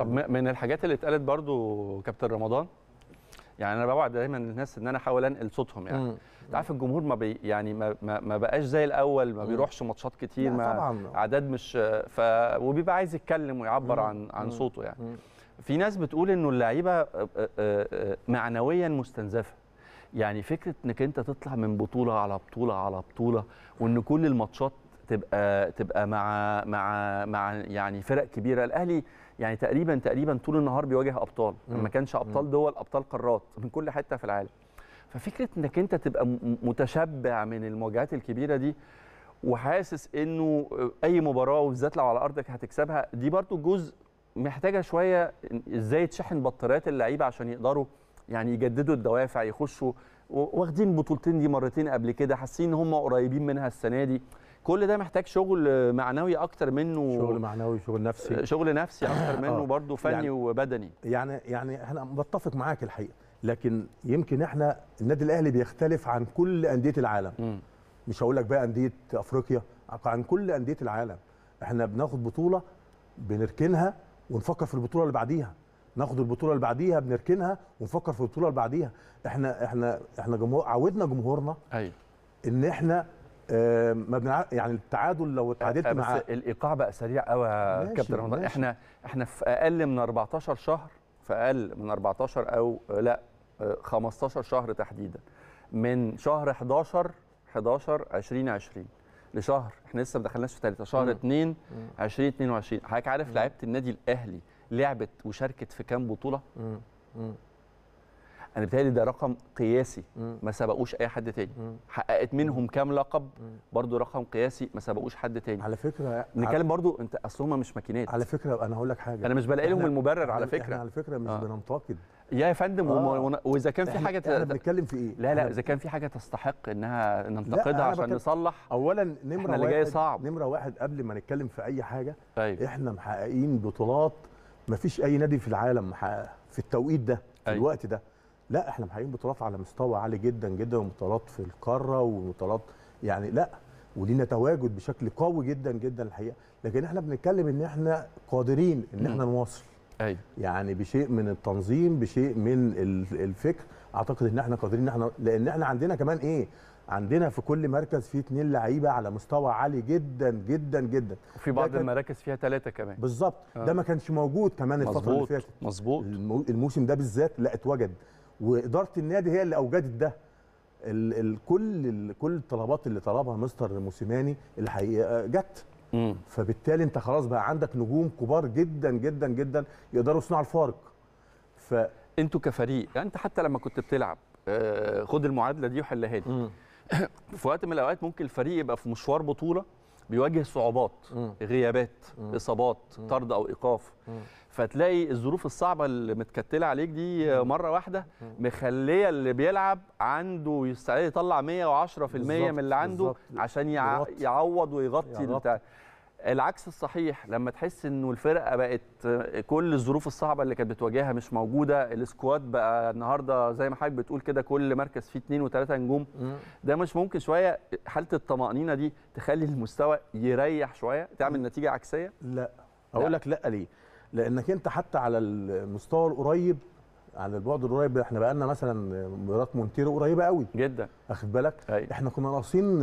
طب من الحاجات اللي اتقالت برضو كابتن رمضان يعني انا بوعد دايما الناس ان انا احاول انقل صوتهم يعني انت عارف الجمهور ما بي يعني ما, ما, ما بقاش زي الاول ما بيروحش ماتشات كتير ما اعداد مش ف وبيبقى عايز يتكلم ويعبر عن عن صوته يعني في ناس بتقول انه اللعيبه معنويا مستنزفه يعني فكره انك انت تطلع من بطوله على بطوله على بطوله وان كل الماتشات تبقى تبقى مع مع مع يعني فرق كبيره الاهلي يعني تقريبا تقريبا طول النهار بيواجه ابطال ما كانش ابطال دول ابطال قارات من كل حته في العالم ففكره انك انت تبقى متشبع من المواجهات الكبيره دي وحاسس انه اي مباراه وبالذات لو على ارضك هتكسبها دي برضو جزء محتاجه شويه ازاي تشحن بطاريات اللعيبه عشان يقدروا يعني يجددوا الدوافع يخشوا واخدين بطولتين دي مرتين قبل كده حاسين ان هم قريبين منها السنه دي كل ده محتاج شغل معنوي اكتر منه شغل معنوي شغل نفسي آه، شغل نفسي اكتر آه، منه برضه يعني فني يعني وبدني يعني يعني انا بتفق معاك الحقيقه لكن يمكن احنا النادي الاهلي بيختلف عن كل انديه العالم م. مش هقول لك بقى انديه افريقيا عن كل انديه العالم احنا بناخد بطوله بنركنها ونفكر في البطوله اللي بعديها ناخد البطوله اللي بعديها بنركنها ونفكر في البطوله اللي بعديها احنا احنا احنا جمهور عودنا جمهورنا ايوه ان احنا آه، ما بنع... يعني التعادل لو اتعادلت آه، بس مع الايقاع بقى سريع قوي يا كابتن رمضان احنا احنا في اقل من 14 شهر في اقل من 14 او لا 15 آه، شهر تحديدا من شهر 11 11 2020 لشهر احنا لسه ما دخلناش في ثالثه شهر 2 2022 حضرتك عارف لعيبه النادي الاهلي لعبت وشاركت في كام بطوله؟ مم. مم. انا بتهيألي ده رقم قياسي ما سبقوش اي حد تاني حققت منهم كام لقب برضو رقم قياسي ما سبقوش حد تاني على فكره نتكلم برضو انت اصل هم مش ماكينات على فكره انا هقول لك حاجه انا مش بلاقي لهم المبرر على فكره احنا على فكره مش آه. بننتقد يا, يا فندم آه. واذا كان في حاجه احنا بنتكلم في ايه لا لا اذا كان في حاجه تستحق انها ننتقدها عشان بكلم... نصلح اولا نمره احنا اللي جاي صعب نمره واحد قبل ما نتكلم في اي حاجه أيوه. احنا محققين بطولات ما فيش اي نادي في العالم محققها في التوقيت ده في طيب. الوقت ده لا احنا محققين بطولات على مستوى عالي جدا جدا وبطولات في القاره وبطولات يعني لا ولينا تواجد بشكل قوي جدا جدا الحقيقه لكن احنا بنتكلم ان احنا قادرين ان احنا نواصل ايوه يعني بشيء من التنظيم بشيء من الفكر اعتقد ان احنا قادرين ان احنا لان احنا عندنا كمان ايه عندنا في كل مركز في اثنين لعيبه على مستوى عالي جدا جدا جدا وفي بعض كان... المراكز فيها ثلاثه كمان بالظبط آه. ده ما كانش موجود كمان مزبوط. الفتره اللي فاتت مظبوط الموسم ده بالذات لا اتوجد واداره النادي هي اللي اوجدت ده ال ال كل ال كل الطلبات اللي طلبها مستر موسيماني الحقيقه جت فبالتالي انت خلاص بقى عندك نجوم كبار جدا جدا جدا يقدروا يصنعوا الفارق ف انتوا كفريق يعني انت حتى لما كنت بتلعب آه، خد المعادله دي وحلها لي في وقت من الاوقات ممكن الفريق يبقى في مشوار بطوله بيواجه صعوبات غيابات اصابات طرد او ايقاف فتلاقي الظروف الصعبه اللي متكتله عليك دي مره واحده مخليه اللي بيلعب عنده يستعد يطلع 110% من اللي عنده بالزبط. عشان يعوض ويغطي, يغطي. العكس الصحيح لما تحس انه الفرقه بقت كل الظروف الصعبه اللي كانت بتواجهها مش موجوده السكواد بقى النهارده زي ما حضرتك بتقول كده كل مركز فيه اثنين وثلاثه نجوم ده مش ممكن شويه حاله الطمانينه دي تخلي المستوى يريح شويه تعمل نتيجه عكسيه لا اقول لك لا ليه لانك انت حتى على المستوى القريب على البعد القريب احنا بقى لنا مثلا مباراه مونتيرو قريبه قوي جدا اخد بالك أيوة. احنا كنا ناقصين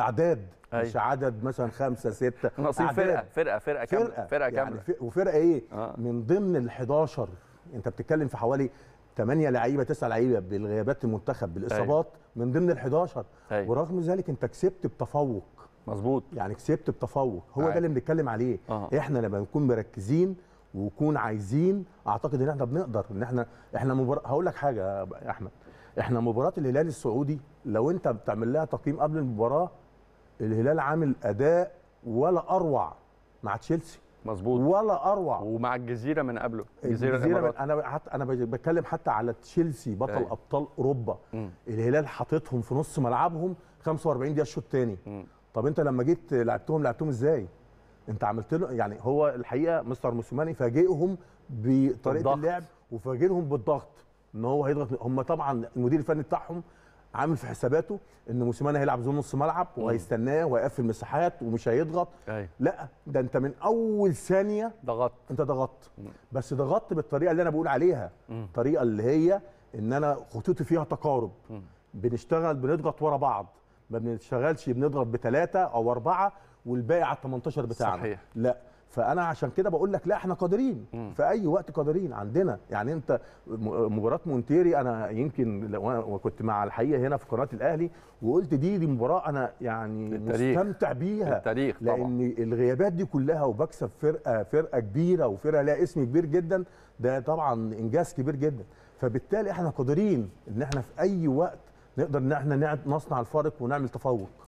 اعداد أي. مش أيوه. عدد مثلا خمسه سته نصيب فرقه فرقه فرقه كامله فرقه, فرقة كامله يعني فرقة وفرقه ايه؟ آه. من ضمن ال 11 انت بتتكلم في حوالي 8 لعيبه 9 لعيبه بالغيابات المنتخب بالاصابات أي. أيوه. من ضمن ال 11 أي. ورغم ذلك انت كسبت بتفوق مظبوط يعني كسبت بتفوق هو أي. ده أيوه. اللي بنتكلم عليه آه. احنا لما نكون مركزين ونكون عايزين اعتقد ان احنا بنقدر ان احنا احنا مبار... هقول لك حاجه يا احمد احنا مباراه الهلال السعودي لو انت بتعمل لها تقييم قبل المباراه الهلال عامل اداء ولا اروع مع تشيلسي مظبوط ولا اروع ومع الجزيره من قبله الجزيره, الجزيرة من انا حتى انا بتكلم حتى على تشيلسي بطل أي. أيوه. ابطال اوروبا مم. الهلال حاططهم في نص ملعبهم 45 دقيقه الشوط الثاني طب انت لما جيت لعبتهم لعبتهم ازاي انت عملت له يعني هو الحقيقه مستر موسوماني فاجئهم بطريقه الضغط. اللعب وفاجئهم بالضغط ان هو هيضغط هم طبعا المدير الفني بتاعهم عامل في حساباته ان موسيماني هيلعب زون نص ملعب وهيستناه وهيقفل مساحات ومش هيضغط أي. لا ده انت من اول ثانيه ضغطت انت ضغطت بس ضغطت بالطريقه اللي انا بقول عليها الطريقه اللي هي ان انا خطوطي فيها تقارب م. بنشتغل بنضغط ورا بعض ما بنشتغلش بنضغط بثلاثه او اربعه والباقي على ال 18 بتاعنا صحيح لا فانا عشان كده بقول لك لا احنا قادرين في اي وقت قادرين عندنا يعني انت مباراه مونتيري انا يمكن وكنت مع الحقيقه هنا في قناه الاهلي وقلت دي دي مباراه انا يعني التاريخ. مستمتع بيها التاريخ طبعا لان الغيابات دي كلها وبكسب فرقه فرقه كبيره وفرقه لها اسم كبير جدا ده طبعا انجاز كبير جدا فبالتالي احنا قادرين ان احنا في اي وقت نقدر ان احنا نصنع الفارق ونعمل تفوق